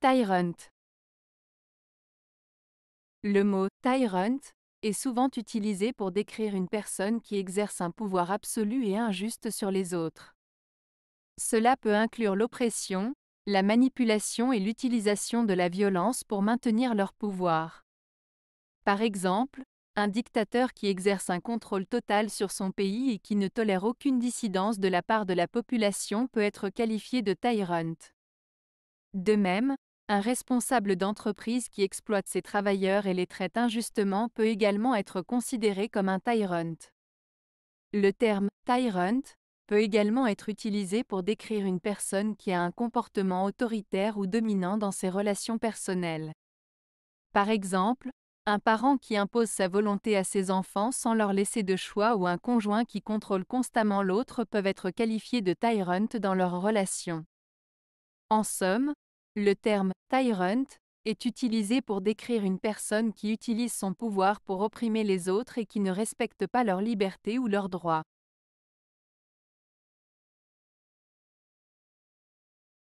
Tyrant. Le mot tyrant est souvent utilisé pour décrire une personne qui exerce un pouvoir absolu et injuste sur les autres. Cela peut inclure l'oppression, la manipulation et l'utilisation de la violence pour maintenir leur pouvoir. Par exemple, un dictateur qui exerce un contrôle total sur son pays et qui ne tolère aucune dissidence de la part de la population peut être qualifié de tyrant. De même, un responsable d'entreprise qui exploite ses travailleurs et les traite injustement peut également être considéré comme un tyrant. Le terme tyrant peut également être utilisé pour décrire une personne qui a un comportement autoritaire ou dominant dans ses relations personnelles. Par exemple, un parent qui impose sa volonté à ses enfants sans leur laisser de choix ou un conjoint qui contrôle constamment l'autre peuvent être qualifiés de tyrant dans leur relation. En somme, le terme tyrant est utilisé pour décrire une personne qui utilise son pouvoir pour opprimer les autres et qui ne respecte pas leur liberté ou leurs droits.